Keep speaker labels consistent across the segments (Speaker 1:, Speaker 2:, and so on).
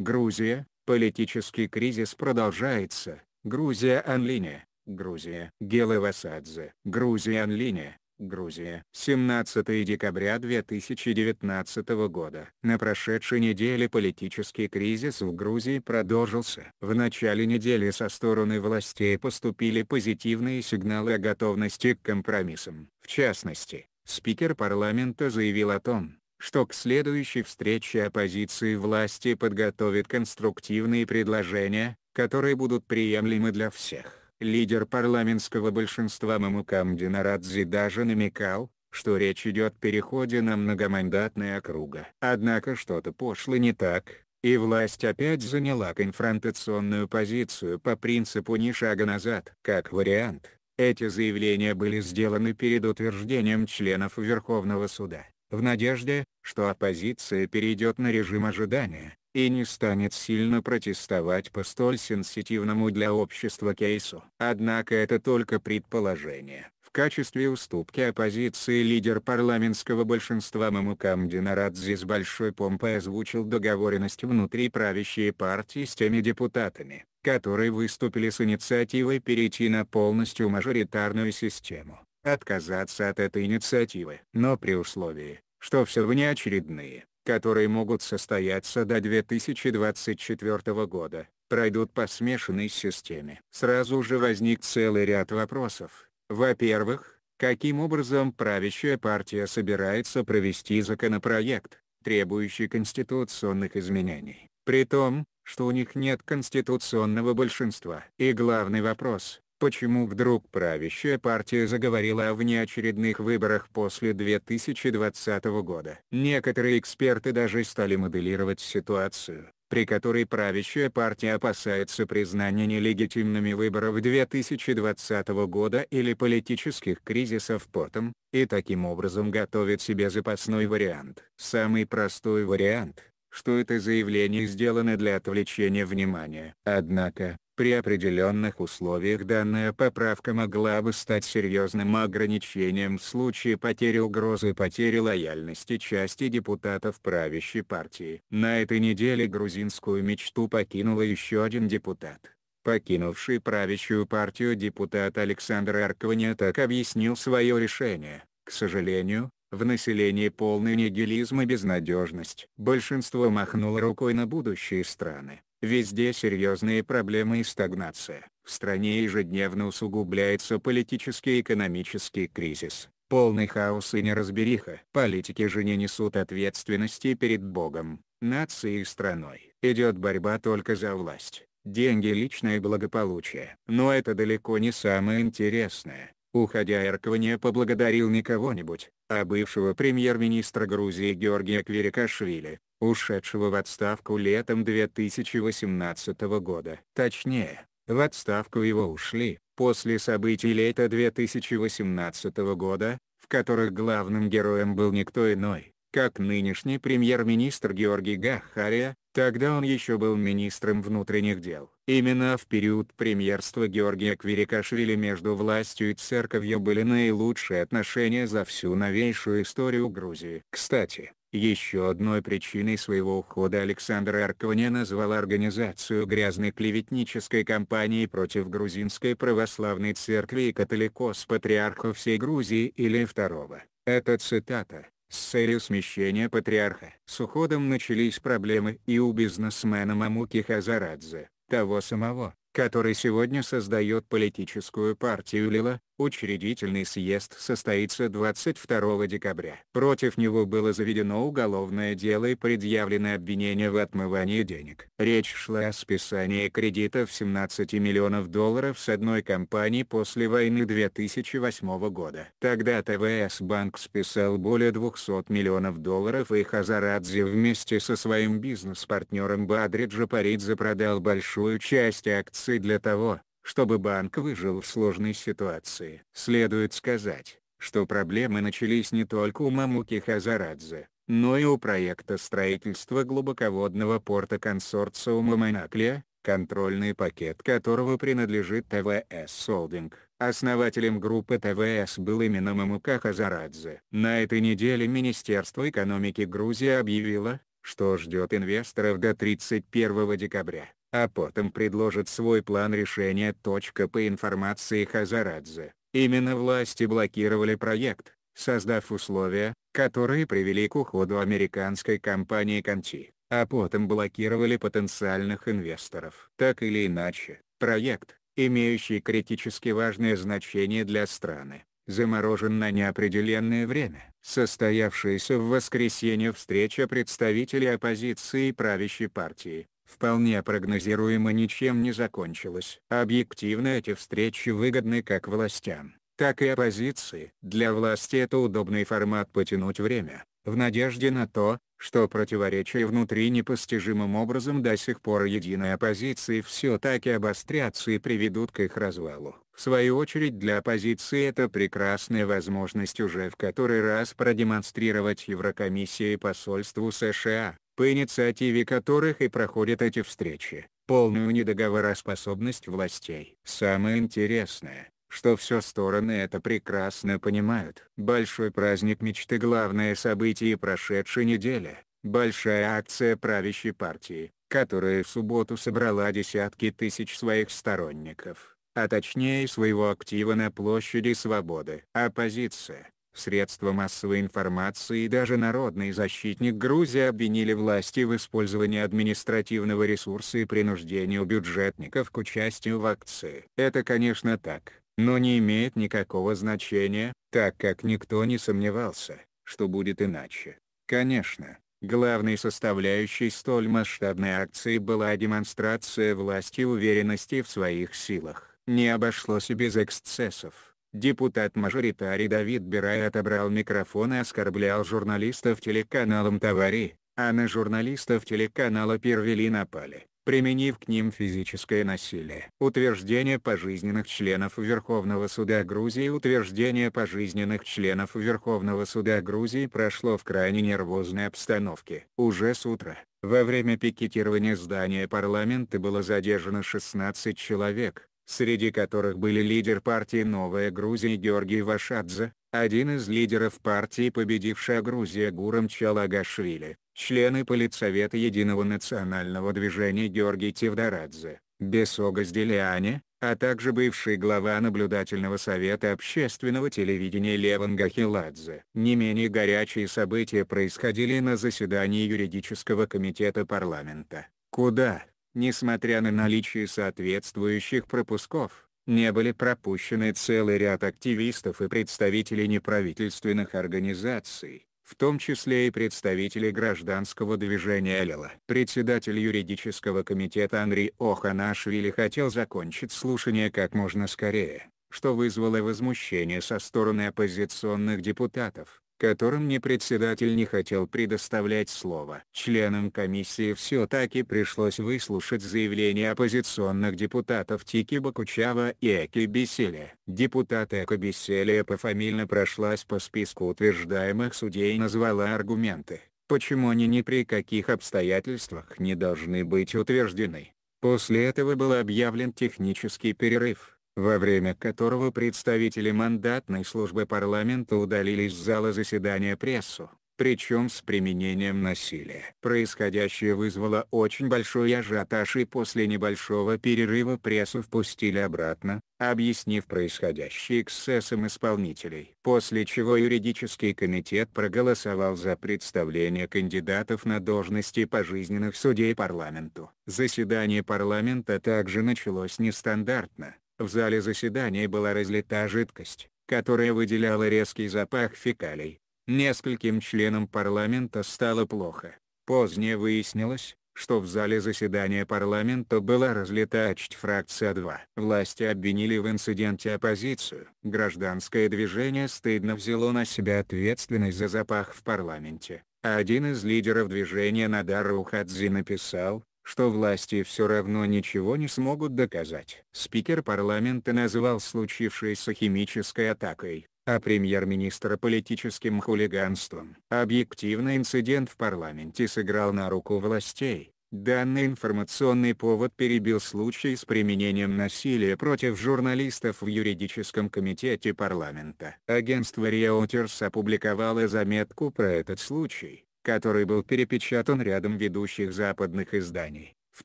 Speaker 1: Грузия, политический кризис продолжается, Грузия онлине, Грузия, Гелевасадзе, Грузия онлине, Грузия. 17 декабря 2019 года. На прошедшей неделе политический кризис в Грузии продолжился. В начале недели со стороны властей поступили позитивные сигналы о готовности к компромиссам. В частности, спикер парламента заявил о том, что к следующей встрече оппозиции власти подготовит конструктивные предложения, которые будут приемлемы для всех. Лидер парламентского большинства Мамукам Динарадзе даже намекал, что речь идет о переходе на многомандатные округа. Однако что-то пошло не так, и власть опять заняла конфронтационную позицию по принципу «ни шага назад». Как вариант, эти заявления были сделаны перед утверждением членов Верховного суда в надежде, что оппозиция перейдет на режим ожидания, и не станет сильно протестовать по столь сенситивному для общества кейсу. Однако это только предположение. В качестве уступки оппозиции лидер парламентского большинства Мамукам Динарадзе с большой помпой озвучил договоренность внутри правящей партии с теми депутатами, которые выступили с инициативой перейти на полностью мажоритарную систему, отказаться от этой инициативы. Но при условии, что все внеочередные, которые могут состояться до 2024 года, пройдут по смешанной системе. Сразу же возник целый ряд вопросов. Во-первых, каким образом правящая партия собирается провести законопроект, требующий конституционных изменений, при том, что у них нет конституционного большинства. И главный вопрос, почему вдруг правящая партия заговорила о внеочередных выборах после 2020 года. Некоторые эксперты даже стали моделировать ситуацию, при которой правящая партия опасается признания нелегитимными выборов 2020 года или политических кризисов потом, и таким образом готовит себе запасной вариант. Самый простой вариант, что это заявление сделано для отвлечения внимания. Однако, при определенных условиях данная поправка могла бы стать серьезным ограничением в случае потери угрозы и потери лояльности части депутатов правящей партии. На этой неделе грузинскую мечту покинула еще один депутат. Покинувший правящую партию депутат Александр Аркваня так объяснил свое решение. К сожалению, в населении полный нигилизм и безнадежность. Большинство махнуло рукой на будущие страны Везде серьезные проблемы и стагнация. В стране ежедневно усугубляется политический и экономический кризис, полный хаос и неразбериха. Политики же не несут ответственности перед Богом, нацией и страной. Идет борьба только за власть, деньги личное благополучие. Но это далеко не самое интересное. Уходя Эрквания поблагодарил не кого-нибудь, а бывшего премьер-министра Грузии Георгия Кверикашвили, ушедшего в отставку летом 2018 года. Точнее, в отставку его ушли, после событий лета 2018 года, в которых главным героем был никто иной, как нынешний премьер-министр Георгий Гахария, тогда он еще был министром внутренних дел. Именно в период премьерства Георгия Квирикашвили между властью и церковью были наилучшие отношения за всю новейшую историю Грузии. Кстати, еще одной причиной своего ухода Александр Арконе назвал организацию грязной клеветнической кампании против грузинской православной церкви и католикос-патриарха всей Грузии или второго. Это цитата. С целью смещения патриарха с уходом начались проблемы и у бизнесмена Мамуки Хазарадзе, того самого, который сегодня создает политическую партию Лила, учредительный съезд состоится 22 декабря. Против него было заведено уголовное дело и предъявлено обвинение в отмывании денег. Речь шла о списании кредитов 17 миллионов долларов с одной компании после войны 2008 года. Тогда ТВС Банк списал более 200 миллионов долларов и Хазарадзе вместе со своим бизнес-партнером Бадриджа Паридзе продал большую часть акций революции для того, чтобы банк выжил в сложной ситуации. Следует сказать, что проблемы начались не только у Мамуки Хазарадзе, но и у проекта строительства глубоководного порта консорциума Монаклия, контрольный пакет которого принадлежит ТВС Солдинг. Основателем группы ТВС был именно Мамука Хазарадзе. На этой неделе Министерство экономики Грузии объявило, что ждет инвесторов до 31 декабря а потом предложит свой план решения. По информации Хазарадзе, именно власти блокировали проект, создав условия, которые привели к уходу американской компании Конти, а потом блокировали потенциальных инвесторов. Так или иначе, проект, имеющий критически важное значение для страны, заморожен на неопределенное время. Состоявшаяся в воскресенье встреча представителей оппозиции и правящей партии, вполне прогнозируемо ничем не закончилась. Объективно эти встречи выгодны как властям, так и оппозиции. Для власти это удобный формат потянуть время, в надежде на то, что противоречия внутри непостижимым образом до сих пор единой оппозиции все так и обострятся и приведут к их развалу. В свою очередь для оппозиции это прекрасная возможность уже в который раз продемонстрировать Еврокомиссии и посольству США, по инициативе которых и проходят эти встречи, полную недоговороспособность властей. Самое интересное, что все стороны это прекрасно понимают. Большой праздник мечты главное событие прошедшей недели, большая акция правящей партии, которая в субботу собрала десятки тысяч своих сторонников, а точнее своего актива на площади Свободы. Оппозиция, средства массовой информации и даже народный защитник Грузии обвинили власти в использовании административного ресурса и принуждению бюджетников к участию в акции. Это конечно так, но не имеет никакого значения, так как никто не сомневался, что будет иначе. Конечно, Главной составляющей столь масштабной акции была демонстрация власти уверенности в своих силах. Не обошлось и без эксцессов депутат-мажоритарий Давид Бирай отобрал микрофон и оскорблял журналистов телеканалом «Товари», а на журналистов телеканала «Первели» напали, применив к ним физическое насилие. Утверждение пожизненных членов Верховного суда Грузии Утверждение пожизненных членов Верховного суда Грузии прошло в крайне нервозной обстановке. Уже с утра, во время пикетирования здания парламента было задержано 16 человек, среди которых были лидер партии «Новая Грузия» Георгий Вашадзе, один из лидеров партии «Победившая Грузия» Гурам Чалагашвили, члены Политсовета Единого национального движения Георгий Тевдорадзе, Бесога Сделиане, а также бывший глава наблюдательного совета общественного телевидения Леван Гахиладзе. Не менее горячие события происходили на заседании юридического комитета парламента, куда, несмотря на наличие соответствующих пропусков, не были пропущены целый ряд активистов и представителей неправительственных организаций, в том числе и представители гражданского движения Лила. Председатель юридического комитета Анри Оханашвили хотел закончить слушание как можно скорее, что вызвало возмущение со стороны оппозиционных депутатов, которым ни председатель не хотел предоставлять слово. Членам комиссии все-таки пришлось выслушать заявление оппозиционных депутатов Тики Бакучава и Эки Беселе. Депутат Эко Беселе пофамильно прошлась по списку утверждаемых судей и назвала аргументы, почему они ни при каких обстоятельствах не должны быть утверждены. После этого был объявлен технический перерыв во время которого представители мандатной службы парламента удалились из зала заседания прессу, причем с применением насилия. Происходящее вызвало очень большой ажиотаж и после небольшого перерыва прессу впустили обратно, объяснив происходящее эксцессом исполнителей. После чего юридический комитет проголосовал за представление кандидатов на должности пожизненных судей парламенту. Заседание парламента также началось нестандартно. В зале заседаний была разлита жидкость, которая выделяла резкий запах фекалий. Нескольким членам парламента стало плохо. Позднее выяснилось, что в зале заседания парламента была разлита фракция 2. Власти обвинили в инциденте оппозицию. Гражданское движение стыдно взяло на себя ответственность за запах в парламенте. Один из лидеров движения Надару Хадзи написал, что власти все равно ничего не смогут доказать. Спикер парламента называл случившееся химической атакой, а премьер-министра политическим хулиганством. Объективный инцидент в парламенте сыграл на руку властей. Данный информационный повод перебил случай с применением насилия против журналистов в юридическом комитете парламента. Агентство Reuters опубликовало заметку про этот случай, который был перепечатан рядом ведущих западных изданий, в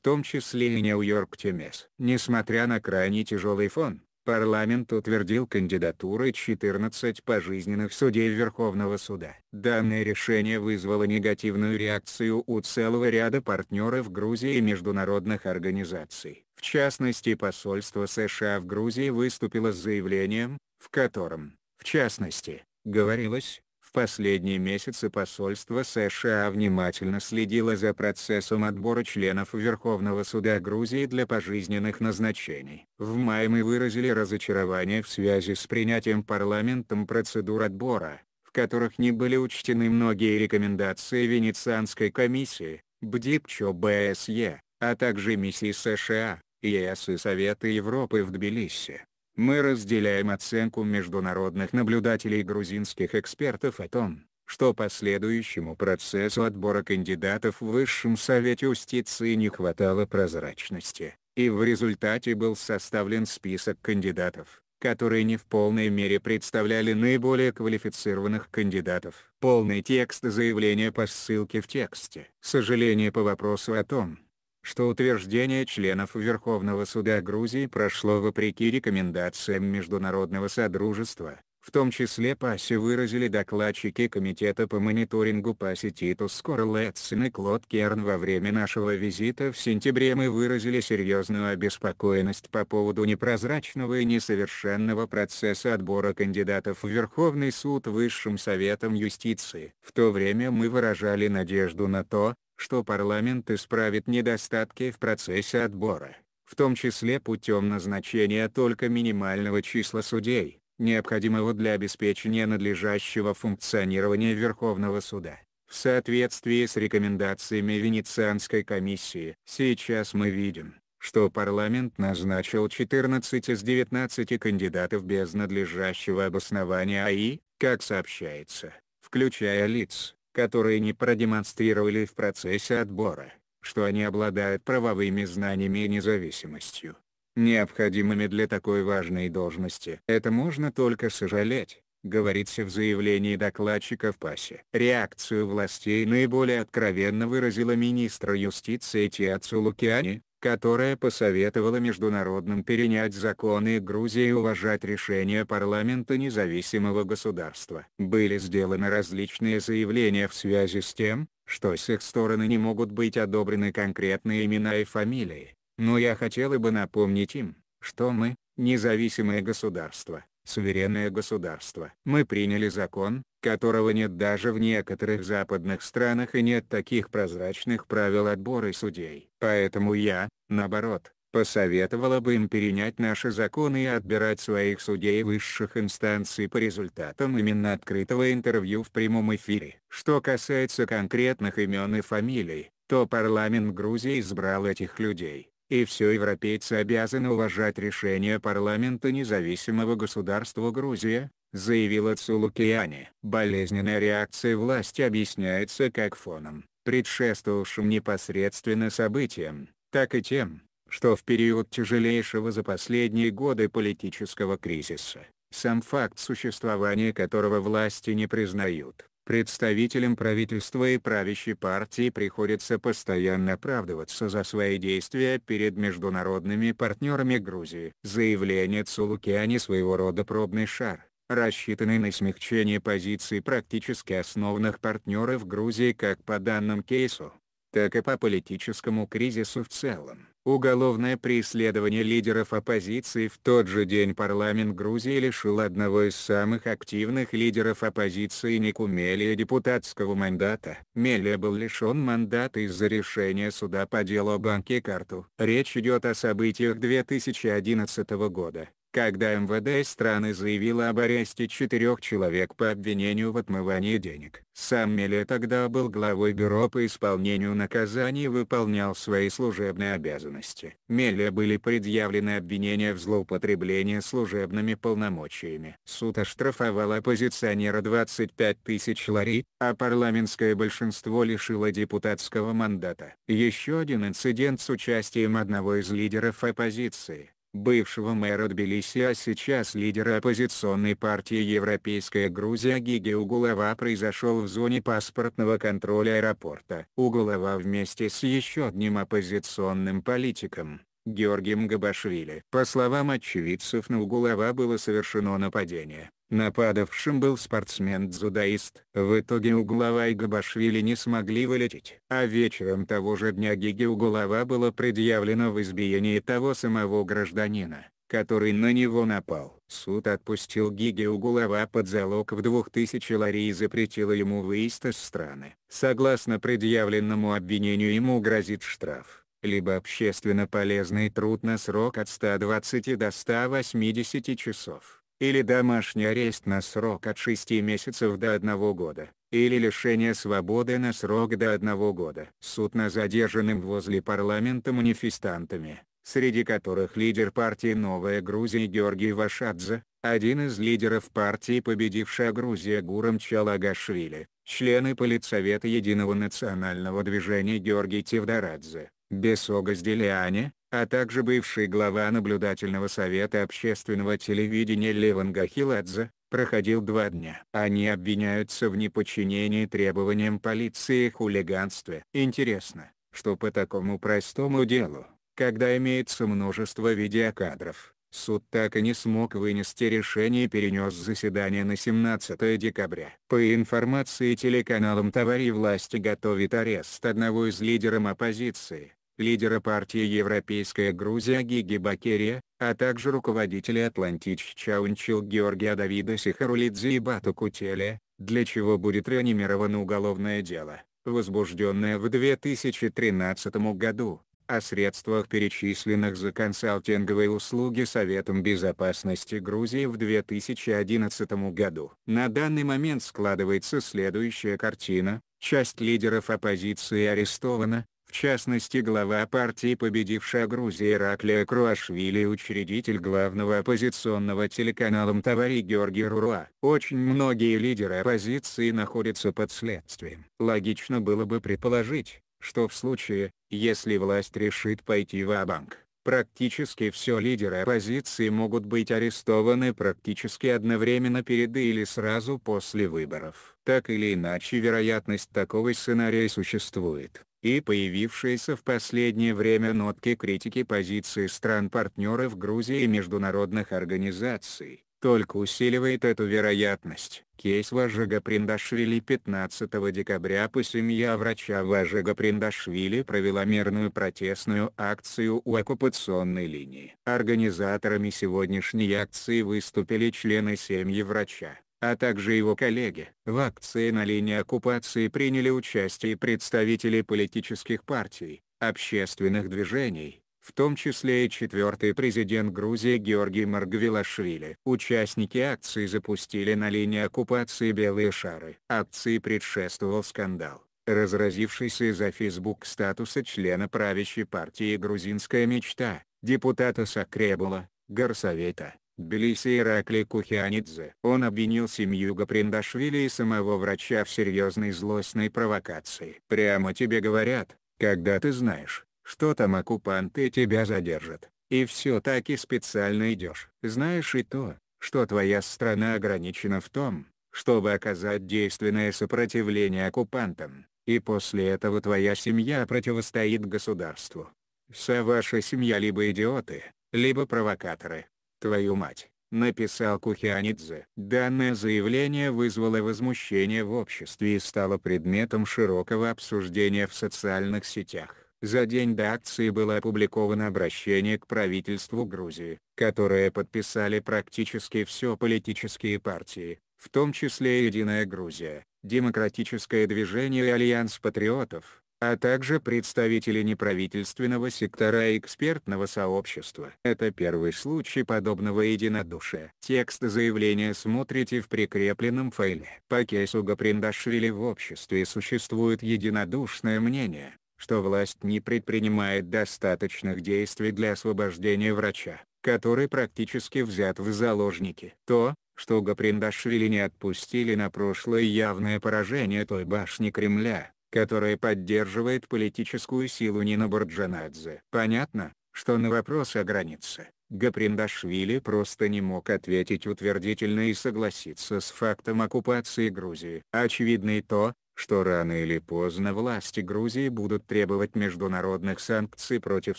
Speaker 1: том числе и Нью-Йорк Тимес. Несмотря на крайне тяжелый фон, парламент утвердил кандидатуры 14 пожизненных судей Верховного суда. Данное решение вызвало негативную реакцию у целого ряда партнеров Грузии и международных организаций. В частности посольство США в Грузии выступило с заявлением, в котором, в частности, говорилось, последние месяцы посольство США внимательно следило за процессом отбора членов Верховного суда Грузии для пожизненных назначений. В мае мы выразили разочарование в связи с принятием парламентом процедур отбора, в которых не были учтены многие рекомендации Венецианской комиссии, БДИПЧО БСЕ, а также миссии США, ЕС и Совета Европы в Тбилиси. Мы разделяем оценку международных наблюдателей и грузинских экспертов о том, что последующему процессу отбора кандидатов в Высшем Совете юстиции не хватало
Speaker 2: прозрачности,
Speaker 1: и в результате был составлен список кандидатов, которые не в полной мере представляли наиболее квалифицированных кандидатов. Полный текст заявления по ссылке в тексте. Сожаление по вопросу о том, что утверждение членов Верховного суда Грузии прошло вопреки рекомендациям Международного Содружества, в том числе ПАСИ выразили докладчики Комитета по мониторингу ПАСИ Титус Скорлетсен и Клод Керн во время нашего визита в сентябре мы выразили серьезную обеспокоенность по поводу непрозрачного и несовершенного процесса отбора кандидатов в Верховный суд Высшим Советом Юстиции. В то время мы выражали надежду на то, что парламент исправит недостатки в процессе отбора, в том числе путем назначения только минимального числа судей, необходимого для обеспечения надлежащего функционирования Верховного суда. В соответствии с рекомендациями Венецианской комиссии, сейчас мы видим, что парламент назначил 14 из 19 кандидатов без надлежащего обоснования АИ, как сообщается, включая лиц, которые не продемонстрировали в процессе отбора, что они обладают правовыми знаниями и независимостью, необходимыми для такой важной должности. Это можно только сожалеть, говорится в заявлении докладчика в ПАСе. Реакцию властей наиболее откровенно выразила министр юстиции Тиацу Лукиани, которая посоветовала международным перенять законы Грузии и уважать решения парламента независимого государства. Были сделаны различные заявления в связи с тем, что с их стороны не могут быть одобрены конкретные имена и фамилии, но я хотела бы напомнить им, что мы, независимое государство, суверенное государство. Мы приняли закон, которого нет даже в некоторых западных странах и нет таких прозрачных правил отбора судей. Поэтому я, наоборот, посоветовала бы им перенять наши законы и отбирать своих судей высших инстанций по результатам именно открытого интервью в прямом эфире. Что касается конкретных имен и фамилий, то парламент Грузии избрал этих людей и все европейцы обязаны уважать решение парламента независимого государства Грузия, заявила Цулукиани. Болезненная реакция власти объясняется как фоном, предшествовавшим непосредственно событиям, так и тем, что в период тяжелейшего за последние годы политического кризиса, сам факт существования которого власти не признают, Представителям правительства и правящей партии приходится постоянно оправдываться за свои действия перед международными партнерами Грузии. Заявление Цулукиани своего рода пробный шар, рассчитанный на смягчение позиций практически основных партнеров Грузии как по данному кейсу, так и по политическому кризису в целом. Уголовное преследование лидеров оппозиции в тот же день парламент Грузии лишил одного из самых активных лидеров оппозиции Никумелия депутатского мандата. Мелия был лишен мандата из-за решения суда по делу о банке карту. Речь идет о событиях 2011 года когда МВД страны заявила об аресте четырех человек по обвинению в отмывании денег. Сам Миле тогда был главой бюро по исполнению наказаний и выполнял свои служебные
Speaker 2: обязанности.
Speaker 1: Меле были предъявлены обвинения в злоупотреблении служебными полномочиями. Суд оштрафовал оппозиционера 25 тысяч лари, а парламентское большинство лишило депутатского мандата. Еще один инцидент с участием одного из лидеров оппозиции бывшего мэра Тбилиси, а сейчас лидера оппозиционной партии «Европейская Грузия» Гиги Угулова произошел в зоне паспортного контроля аэропорта. Угулова вместе с еще одним оппозиционным политиком, Георгием Габашвили. По словам очевидцев на Угулова было совершено нападение. Нападавшим был спортсмен-дзюдоист. В итоге Углова и Габашвили не смогли вылететь. А вечером того же дня Гиги Углова было предъявлено в избиении того самого гражданина, который на него напал. Суд отпустил Гиги Угулова под залог в 2000 лари и запретил ему выезд из страны. Согласно предъявленному обвинению ему грозит штраф либо общественно полезный труд на срок от 120 до 180 часов или домашний арест на срок от 6 месяцев до 1 года, или лишение свободы на срок до 1 года. Суд на задержанным возле парламента манифестантами, среди которых лидер партии «Новая Грузия» Георгий Вашадзе, один из лидеров партии «Победившая Грузия» Гурам Чалагашвили, члены Политсовета Единого национального движения Георгий Тевдорадзе, Бесога Сделиане, а также бывший глава наблюдательного совета общественного телевидения Леван Гахиладзе, проходил два дня. Они обвиняются в неподчинении требованиям полиции и хулиганстве. Интересно, что по такому простому делу, когда имеется множество видеокадров, суд так и не смог вынести решение и перенес заседание на 17 декабря. По информации телеканалам «Товари власти» готовит арест одного из лидеров оппозиции, лидера партии «Европейская Грузия» Гиги Бакерия, а также руководители Атлантич Чаунчил Георгия Давида Сихарулидзе и Бату Кутеле, для чего будет реанимировано уголовное дело, возбужденное в 2013 году, о средствах перечисленных за консалтинговые услуги Советом Безопасности Грузии в 2011 году. На данный момент складывается следующая картина, часть лидеров оппозиции арестована, в частности глава партии победившая Грузия Ираклия Круашвили и учредитель главного оппозиционного телеканала Мтавари Георгий Руруа. Очень многие лидеры оппозиции находятся под следствием. Логично было бы предположить, что в случае, если власть решит пойти в банк Практически все лидеры оппозиции могут быть арестованы практически одновременно перед или сразу после выборов. Так или иначе вероятность такого сценария существует, и появившиеся в последнее время нотки критики позиции стран-партнеров Грузии и международных организаций, только усиливает эту вероятность. Кейс Важага Приндашвили 15 декабря по семья врача Важага Приндашвили провела мирную протестную акцию у оккупационной линии. Организаторами сегодняшней акции выступили члены семьи врача а также его коллеги. В акции на линии оккупации приняли участие представители политических партий, общественных движений, в том числе и четвертый президент Грузии Георгий Маргвилашвили. Участники акции запустили на линии оккупации белые шары. Акции предшествовал скандал, разразившийся из-за фейсбук статуса члена правящей партии «Грузинская мечта», депутата Сакребула, Горсовета. Тбилиси Иракли Кухианидзе. Он обвинил семью Гаприндашвили и самого врача в серьезной злостной провокации. Прямо тебе говорят, когда ты знаешь, что там оккупанты тебя задержат, и все таки специально идешь. Знаешь и то, что твоя страна ограничена в том, чтобы оказать действенное сопротивление оккупантам, и после этого твоя семья противостоит государству. Вся ваша семья либо идиоты, либо провокаторы. Твою мать, написал Кухианидзе. Данное заявление вызвало возмущение в обществе и стало предметом широкого обсуждения в социальных сетях. За день до акции было опубликовано обращение к правительству Грузии, которое подписали практически все политические партии, в том числе «Единая Грузия», «Демократическое движение» и «Альянс патриотов», а также представители неправительственного сектора и экспертного сообщества. Это первый случай подобного единодушия. Текст заявления смотрите в прикрепленном файле. По кейсу Гаприндашвили в обществе существует единодушное мнение, что власть не предпринимает достаточных действий для освобождения врача, который практически взят в заложники. То, что Гаприндашвили не отпустили на прошлое явное поражение той башни Кремля, которая поддерживает политическую силу Нина Борджанадзе. Понятно, что на вопрос о границе, Гаприндашвили просто не мог ответить утвердительно и согласиться с фактом оккупации Грузии. Очевидно и то, что рано или поздно власти Грузии будут требовать международных санкций против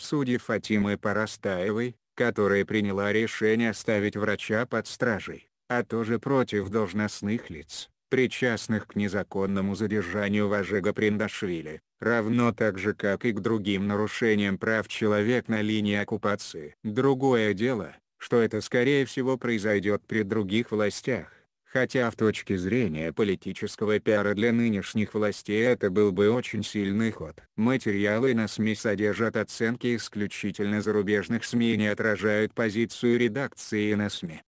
Speaker 1: судьи Фатимы Парастаевой, которая приняла решение оставить врача под стражей, а тоже против должностных лиц, причастных к незаконному задержанию Важега Приндашвили, равно так же как и к другим нарушениям прав человека на линии оккупации. Другое дело, что это скорее всего произойдет при других властях. Хотя в точке зрения политического пиара для нынешних властей это был бы очень сильный ход. Материалы на СМИ содержат оценки
Speaker 2: исключительно зарубежных СМИ и не отражают позицию редакции на СМИ.